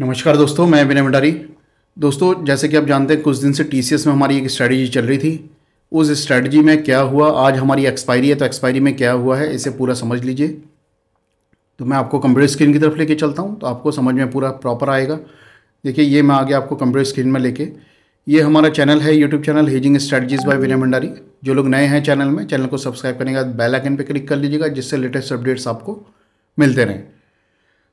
नमस्कार दोस्तों मैं विनय भंडारी दोस्तों जैसे कि आप जानते हैं कुछ दिन से टी में हमारी एक स्ट्रैटेजी चल रही थी उस स्ट्रैटेजी में क्या हुआ आज हमारी एक्सपायरी है तो एक्सपायरी में क्या हुआ है इसे पूरा समझ लीजिए तो मैं आपको कंप्यूटर स्क्रीन की तरफ लेके चलता हूँ तो आपको समझ में पूरा प्रॉपर आएगा देखिए ये मैं आगे आपको कंप्यूटर स्क्रीन में लेके ये हमारा चैनल है YouTube channel hedging strategies by Vinay Bhandari जो लोग नए हैं चैनल में चैनल को सब्सक्राइब करने के बाद बेल आइकन पर क्लिक कर लीजिएगा जिससे लेटेस्ट अपडेट्स आपको मिलते रहें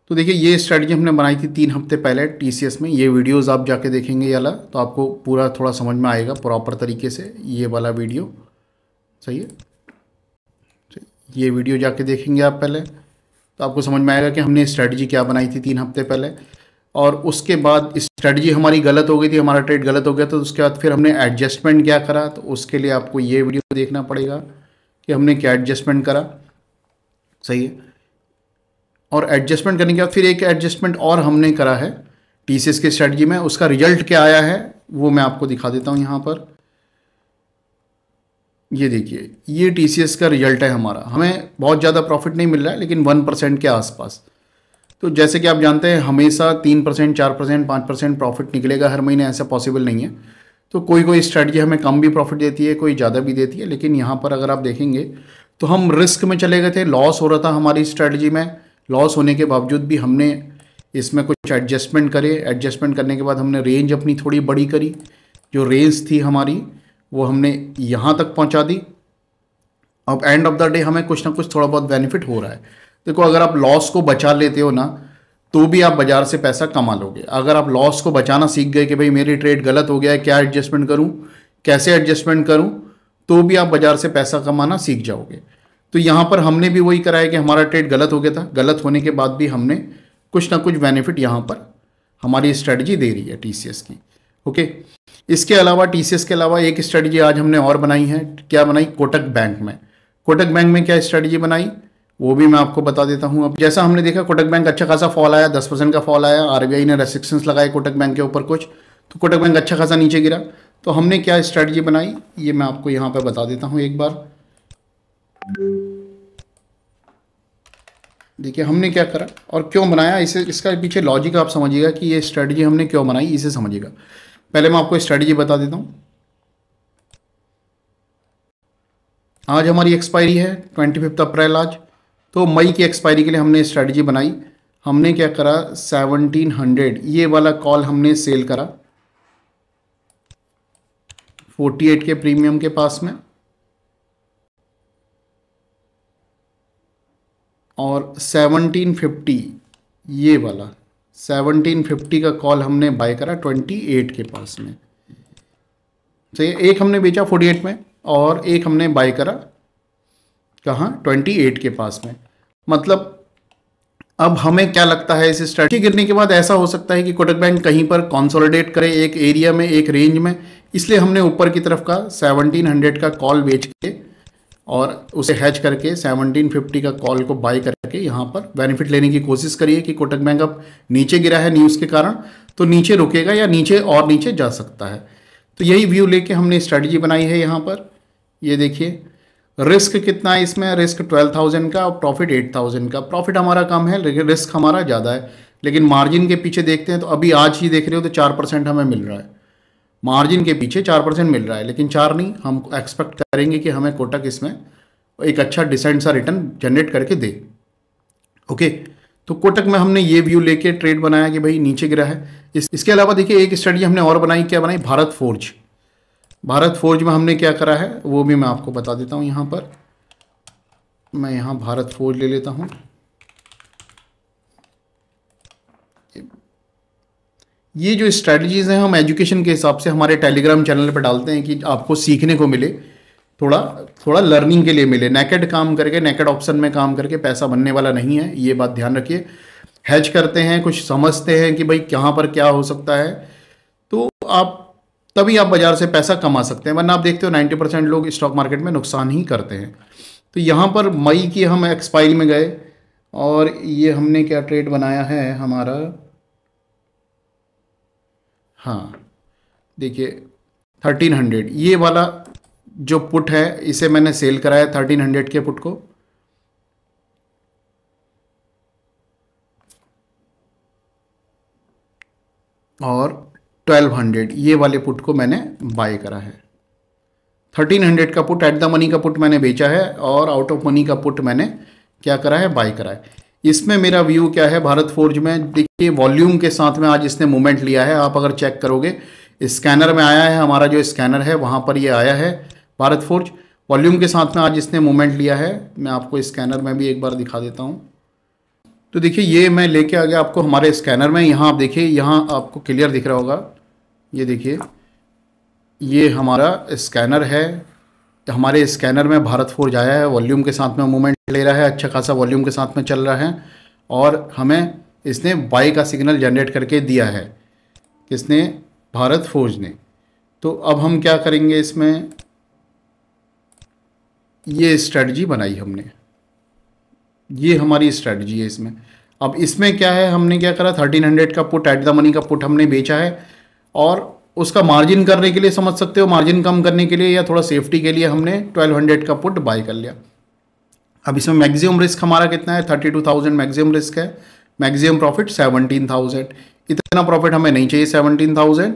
तो देखिए ये स्ट्रेटजी हमने बनाई थी तीन हफ्ते पहले टी में ये वीडियोस आप जाके देखेंगे ये वाला तो आपको पूरा थोड़ा समझ में आएगा प्रॉपर तरीके से ये वाला वीडियो सही है ये वीडियो जाके देखेंगे आप पहले तो आपको समझ में आएगा कि हमने स्ट्रेटजी क्या बनाई थी तीन हफ्ते पहले और उसके बाद स्ट्रेटजी हमारी गलत हो गई थी हमारा ट्रेड गलत हो गया तो उसके बाद फिर हमने एडजस्टमेंट क्या करा तो उसके लिए आपको ये वीडियो देखना पड़ेगा कि हमने क्या एडजस्टमेंट करा सही है और एडजस्टमेंट करने के बाद फिर एक एडजस्टमेंट और हमने करा है टी के स्ट्रेटजी में उसका रिजल्ट क्या आया है वो मैं आपको दिखा देता हूँ यहाँ पर ये देखिए ये टी का रिजल्ट है हमारा हमें बहुत ज़्यादा प्रॉफिट नहीं मिल रहा है लेकिन वन परसेंट के आसपास तो जैसे कि आप जानते हैं हमेशा तीन परसेंट चार परसेंट पाँच परसेंट प्रॉफिट निकलेगा हर महीने ऐसा पॉसिबल नहीं है तो कोई कोई स्ट्रेटजी हमें कम भी प्रॉफिट देती है कोई ज़्यादा भी देती है लेकिन यहाँ पर अगर आप देखेंगे तो हम रिस्क में चले गए थे लॉस हो रहा था हमारी स्ट्रेटजी में लॉस होने के बावजूद भी हमने इसमें कुछ एडजस्टमेंट करे एडजस्टमेंट करने के बाद हमने रेंज अपनी थोड़ी बड़ी करी जो रेंज थी हमारी वो हमने यहाँ तक पहुँचा दी अब एंड ऑफ द डे हमें कुछ ना कुछ थोड़ा बहुत बेनिफिट हो रहा है देखो अगर आप लॉस को बचा लेते हो ना तो भी आप बाज़ार से पैसा कमा लोगे अगर आप लॉस को बचाना सीख गए कि भाई मेरी ट्रेड गलत हो गया है क्या एडजस्टमेंट करूँ कैसे एडजस्टमेंट करूँ तो भी आप बाज़ार से पैसा कमाना सीख जाओगे तो यहाँ पर हमने भी वही कराया कि हमारा ट्रेड गलत हो गया था गलत होने के बाद भी हमने कुछ ना कुछ बेनिफिट यहाँ पर हमारी स्ट्रेटजी दे रही है टी की ओके इसके अलावा टी के अलावा एक स्ट्रेटजी आज हमने और बनाई है क्या बनाई कोटक बैंक में कोटक बैंक में क्या स्ट्रेटजी बनाई वो भी मैं आपको बता देता हूँ अब जैसा हमने देखा कोटक बैंक अच्छा खासा फॉल आया दस परसेंट का फॉल आया आरबीआई ने रेस्ट्रिक्शंस लगाए कोटक बैंक के ऊपर कुछ तो कोटक बैंक अच्छा खासा नीचे गिरा तो हमने क्या स्ट्रेटजी बनाई ये मैं आपको यहाँ पर बता देता हूँ एक बार देखिए हमने क्या करा और क्यों बनाया इसे इसका पीछे लॉजिक आप समझिएगा कि ये स्ट्रेटजी हमने क्यों बनाई इसे समझिएगा पहले मैं आपको स्ट्रेटजी बता देता हूँ आज हमारी एक्सपायरी है ट्वेंटी फिफ्थ अप्रैल आज तो मई की एक्सपायरी के लिए हमने स्ट्रेटजी बनाई हमने क्या करा सेवनटीन हंड्रेड ये वाला कॉल हमने सेल करा फोर्टी एट के प्रीमियम के पास में और 1750 ये वाला 1750 का कॉल हमने बाय करा 28 के पास में तो एक हमने बेचा 48 में और एक हमने बाय करा कहाँ 28 के पास में मतलब अब हमें क्या लगता है इस स्ट्रैटी गिरने के बाद ऐसा हो सकता है कि कोटक बैंक कहीं पर कंसोलिडेट करे एक एरिया में एक रेंज में इसलिए हमने ऊपर की तरफ का 1700 का कॉल बेच के और उसे हैच करके 1750 का कॉल को बाय करके यहाँ पर बेनिफिट लेने की कोशिश करिए कि कोटक बैंक अब नीचे गिरा है न्यूज़ के कारण तो नीचे रुकेगा या नीचे और नीचे जा सकता है तो यही व्यू लेके हमने स्ट्रेटजी बनाई है यहाँ पर ये देखिए रिस्क कितना है इसमें रिस्क ट्वेल्व थाउजेंड का और प्रॉफिट एट थाउजेंड का प्रॉफिट हमारा कम है लेकिन रिस्क हमारा ज़्यादा है लेकिन मार्जिन के पीछे देखते हैं तो अभी आज ही देख रहे हो तो चार परसेंट हमें मिल रहा है मार्जिन के पीछे चार परसेंट मिल रहा है लेकिन चार नहीं हम एक्सपेक्ट करेंगे कि हमें कोटक इसमें एक अच्छा डिसेंट सा रिटर्न जनरेट करके दे ओके तो कोटक में हमने ये व्यू लेके ट्रेड बनाया कि भाई नीचे गिरा है इस, इसके अलावा देखिए एक स्टडी हमने और बनाई क्या बनाई भारत फोर्ज भारत फोर्ज में हमने क्या करा है वो भी मैं आपको बता देता हूँ यहाँ पर मैं यहाँ भारत फोर्ज ले लेता हूँ ये जो स्ट्रैटेजीज़ हैं हम एजुकेशन के हिसाब से हमारे टेलीग्राम चैनल पर डालते हैं कि आपको सीखने को मिले थोड़ा थोड़ा लर्निंग के लिए मिले नेकेड काम करके नेकेड ऑप्शन में काम करके पैसा बनने वाला नहीं है ये बात ध्यान रखिए हैच करते हैं कुछ समझते हैं कि भाई कहाँ पर क्या हो सकता है तो आप तभी आप बाज़ार से पैसा कमा सकते हैं वरना आप देखते हो 90 परसेंट लोग स्टॉक मार्केट में नुकसान ही करते हैं तो यहाँ पर मई की हम एक्सपायरी में गए और ये हमने क्या ट्रेड बनाया है हमारा हाँ देखिए थर्टीन हंड्रेड ये वाला जो पुट है इसे मैंने सेल कराया थर्टीन हंड्रेड के पुट को और ट्वेल्व हंड्रेड ये वाले पुट को मैंने बाय करा है थर्टीन हंड्रेड का पुट एट द मनी का पुट मैंने बेचा है और आउट ऑफ मनी का पुट मैंने क्या करा है बाय करा है इसमें मेरा व्यू क्या है भारत फोर्ज में देखिए वॉल्यूम के साथ में आज इसने मूवमेंट लिया है आप अगर चेक करोगे स्कैनर में आया है हमारा जो स्कैनर है वहाँ पर ये आया है भारत फोर्ज वॉल्यूम के साथ में आज इसने मूवमेंट लिया है मैं आपको स्कैनर में भी एक बार दिखा देता हूँ तो देखिए ये मैं लेके आ गया आपको हमारे स्कैनर में यहाँ आप देखिए यहाँ आपको क्लियर दिख रहा होगा ये देखिए ये हमारा स्कैनर है हमारे स्कैनर में भारत फोर्ज आया है वॉल्यूम के साथ में मूवमेंट ले रहा है अच्छा खासा वॉल्यूम के साथ में चल रहा है और हमें इसने बाई का सिग्नल जनरेट करके दिया है किसने भारत फोर्ज ने तो अब हम क्या करेंगे इसमें ये स्ट्रेटजी बनाई हमने ये हमारी स्ट्रेटजी है इसमें अब इसमें क्या है हमने क्या करा 1300 का पुट एट द मनी का पुट हमने बेचा है और उसका मार्जिन करने के लिए समझ सकते हो मार्जिन कम करने के लिए या थोड़ा सेफ्टी के लिए हमने 1200 का पुट बाय कर लिया अब इसमें मैक्सिमम रिस्क हमारा कितना है 32,000 मैक्सिमम रिस्क है मैक्सिमम प्रॉफिट 17,000 इतना प्रॉफिट हमें नहीं चाहिए 17,000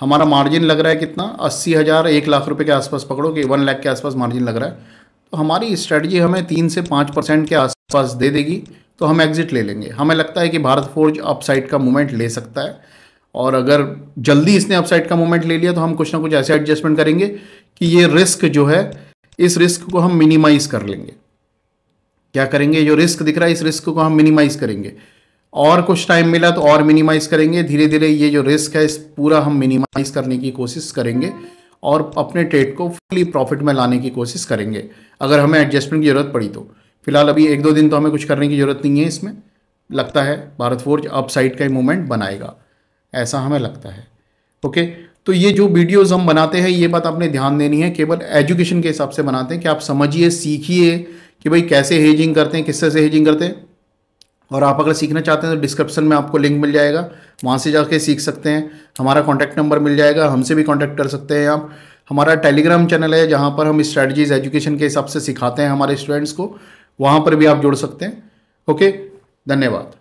हमारा मार्जिन लग रहा है कितना अस्सी हज़ार एक लाख रुपये के आसपास पकड़ो कि वन लाख के आसपास मार्जिन लग रहा है तो हमारी स्ट्रेटजी हमें तीन से पाँच परसेंट के आसपास दे देगी तो हम एग्जिट ले लेंगे हमें लगता है कि भारत फोर्ज अपसाइड का मूवमेंट ले सकता है और अगर जल्दी इसने अपसाइड का मोमेंट ले लिया तो हम कुछ ना कुछ ऐसे एडजस्टमेंट करेंगे कि ये रिस्क जो है इस रिस्क को हम मिनिमाइज कर लेंगे क्या करेंगे जो रिस्क दिख रहा है इस रिस्क को हम मिनिमाइज करेंगे और कुछ टाइम मिला तो और मिनिमाइज करेंगे धीरे धीरे ये जो रिस्क है इस पूरा हम मिनिमाइज करने की कोशिश करेंगे और अपने ट्रेड को फुली प्रॉफिट में लाने की कोशिश करेंगे अगर हमें एडजस्टमेंट की ज़रूरत पड़ी तो फिलहाल अभी एक दो दिन तो हमें कुछ करने की ज़रूरत नहीं है इसमें लगता है भारत फोर्ज अपसाइड का ही मूवमेंट बनाएगा ऐसा हमें लगता है ओके तो ये जो वीडियोज़ हम बनाते हैं ये बात आपने ध्यान देनी है केवल एजुकेशन के हिसाब से बनाते हैं कि आप समझिए सीखिए कि भाई कैसे हेजिंग करते हैं किससे से हेजिंग करते हैं और आप अगर सीखना चाहते हैं तो डिस्क्रिप्शन में आपको लिंक मिल जाएगा वहाँ से जाके सीख सकते हैं हमारा कॉन्टैक्ट नंबर मिल जाएगा हमसे भी कॉन्टैक्ट कर सकते हैं आप हमारा टेलीग्राम चैनल है जहाँ पर हम स्ट्रैटजीज एजुकेशन के हिसाब से सिखाते हैं हमारे स्टूडेंट्स को वहाँ पर भी आप जुड़ सकते हैं ओके धन्यवाद